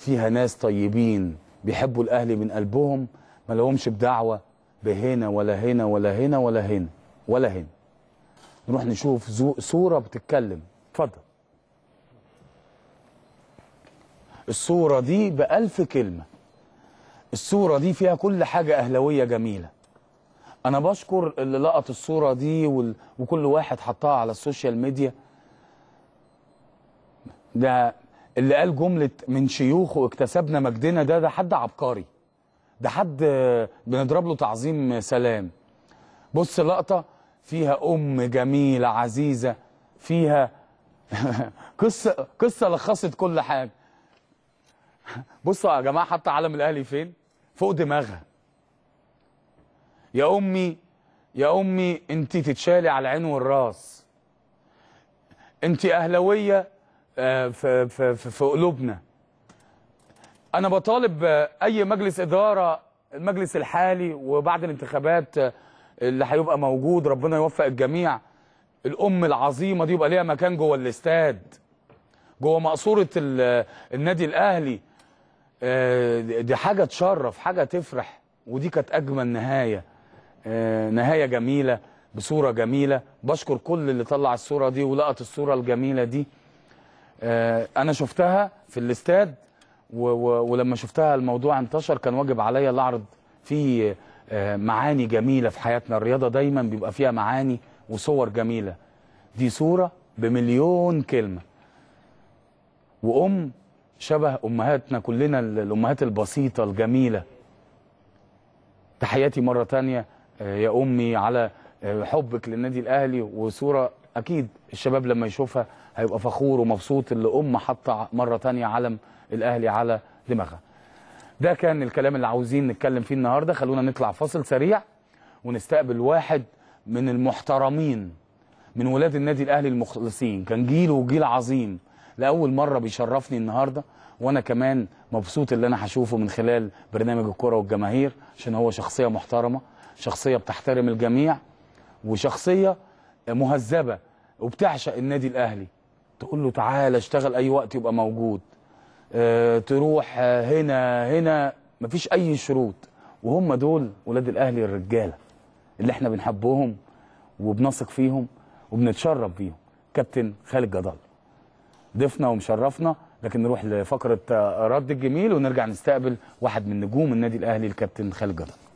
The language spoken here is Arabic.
فيها ناس طيبين بيحبوا الاهلي من قلبهم ما لهمش بدعوه بهنا ولا هنا ولا هنا ولا هنا ولا هنا نروح نشوف صوره بتتكلم اتفضل الصوره دي بألف كلمه الصوره دي فيها كل حاجه اهلاويه جميله انا بشكر اللي لقط الصوره دي وكل واحد حطها على السوشيال ميديا ده اللي قال جمله من شيوخه اكتسبنا مجدنا ده ده حد عبقري ده حد بنضرب له تعظيم سلام بص لقطه فيها ام جميله عزيزه فيها قصه قصه لخصت كل حاجه بصوا يا جماعه حتى علم الاهلي فين فوق دماغها يا امي يا امي انت تتشالي على العين والراس انت اهلاويه في آه، في في في قلوبنا انا بطالب اي مجلس اداره المجلس الحالي وبعد الانتخابات آه، اللي هيبقى موجود ربنا يوفق الجميع الام العظيمه دي يبقى ليها مكان جوه الاستاد جوه مقصوره آه، النادي الاهلي دي حاجه تشرف حاجه تفرح ودي كانت اجمل نهايه نهايه جميله بصوره جميله بشكر كل اللي طلع الصوره دي ولقط الصوره الجميله دي آه، انا شفتها في الاستاد ولما شفتها الموضوع انتشر كان واجب عليا اعرض فيه آه، معاني جميله في حياتنا الرياضه دايما بيبقى فيها معاني وصور جميله دي صوره بمليون كلمه وام شبه امهاتنا كلنا الامهات البسيطه الجميله تحياتي مره تانية آه، يا امي على حبك للنادي الاهلي وصوره اكيد الشباب لما يشوفها هيبقى فخور ومبسوط اللي ام حاطه مره ثانيه علم الاهلي على دماغها ده كان الكلام اللي عاوزين نتكلم فيه النهارده خلونا نطلع فاصل سريع ونستقبل واحد من المحترمين من ولاد النادي الاهلي المخلصين كان جيله وجيل عظيم لاول مره بيشرفني النهارده وانا كمان مبسوط اللي انا هشوفه من خلال برنامج الكره والجماهير عشان هو شخصيه محترمه شخصيه بتحترم الجميع وشخصيه مهذبه وبتعشق النادي الاهلي تقول له تعالى اشتغل اي وقت يبقى موجود اه تروح آه، هنا هنا مفيش اي شروط وهم دول ولاد الاهلي الرجاله اللي احنا بنحبهم وبنثق فيهم وبنتشرف بيهم كابتن خالد جدل ضيفنا ومشرفنا لكن نروح لفقره آه، رد الجميل ونرجع نستقبل واحد من نجوم النادي الاهلي الكابتن خالد جدل